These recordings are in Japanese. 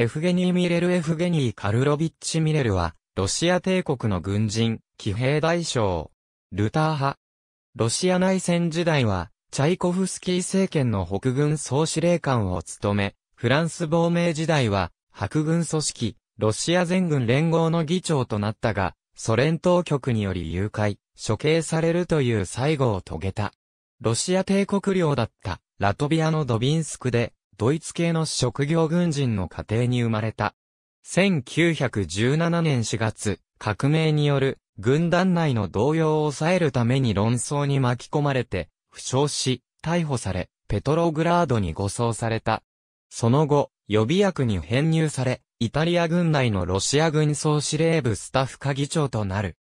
エフゲニー・ミレル・エフゲニー・カルロビッチ・ミレルは、ロシア帝国の軍人、騎兵大将、ルター派。ロシア内戦時代は、チャイコフスキー政権の北軍総司令官を務め、フランス亡命時代は、白軍組織、ロシア全軍連合の議長となったが、ソ連当局により誘拐、処刑されるという最後を遂げた。ロシア帝国領だった、ラトビアのドビンスクで、ドイツ系の職業軍人の家庭に生まれた。1917年4月、革命による軍団内の動揺を抑えるために論争に巻き込まれて、負傷し、逮捕され、ペトログラードに護送された。その後、予備役に編入され、イタリア軍内のロシア軍総司令部スタッフ課議長となる。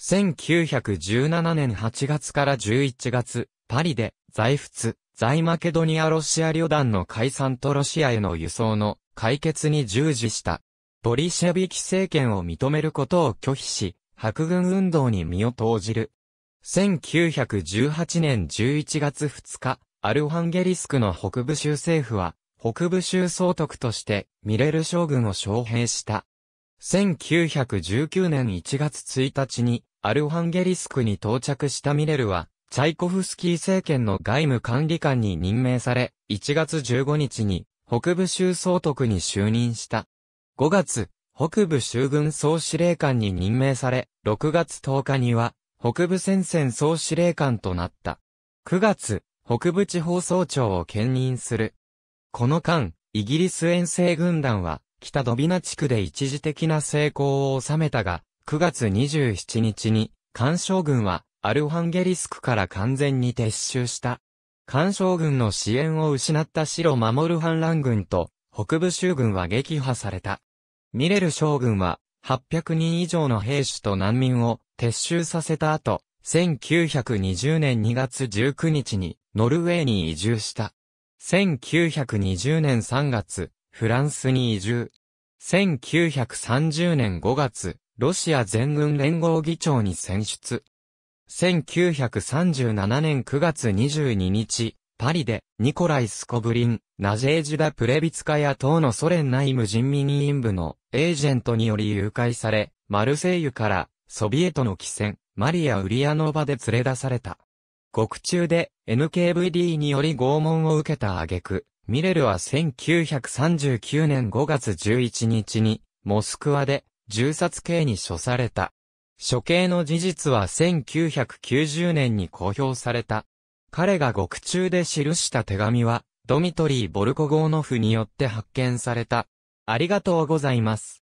1917年8月から11月、パリで、在仏、在マケドニアロシア旅団の解散とロシアへの輸送の解決に従事した。ボリシェビキ政権を認めることを拒否し、白軍運動に身を投じる。1918年11月2日、アルハンゲリスクの北部州政府は、北部州総督としてミレル将軍を招聘した。1919年1月1日にアルハンゲリスクに到着したミレルはチャイコフスキー政権の外務管理官に任命され、1月15日に北部州総督に就任した。5月、北部州軍総司令官に任命され、6月10日には北部戦線総司令官となった。9月、北部地方総長を兼任する。この間、イギリス遠征軍団は、北ドビナ地区で一時的な成功を収めたが、9月27日に、干渉軍は、アルハンゲリスクから完全に撤収した。干渉軍の支援を失った白守る反乱軍と北部州軍は撃破された。ミレル将軍は800人以上の兵士と難民を撤収させた後、1920年2月19日にノルウェーに移住した。1920年3月、フランスに移住。1930年5月、ロシア全軍連合議長に選出。1937年9月22日、パリで、ニコライ・スコブリン、ナジェージダ・プレビツカヤ等のソ連内務人民委員部のエージェントにより誘拐され、マルセイユからソビエトの汽船、マリア・ウリアノバで連れ出された。獄中で NKVD により拷問を受けた挙句、ミレルは1939年5月11日に、モスクワで銃殺刑に処された。処刑の事実は1990年に公表された。彼が獄中で記した手紙は、ドミトリー・ボルコゴーノフによって発見された。ありがとうございます。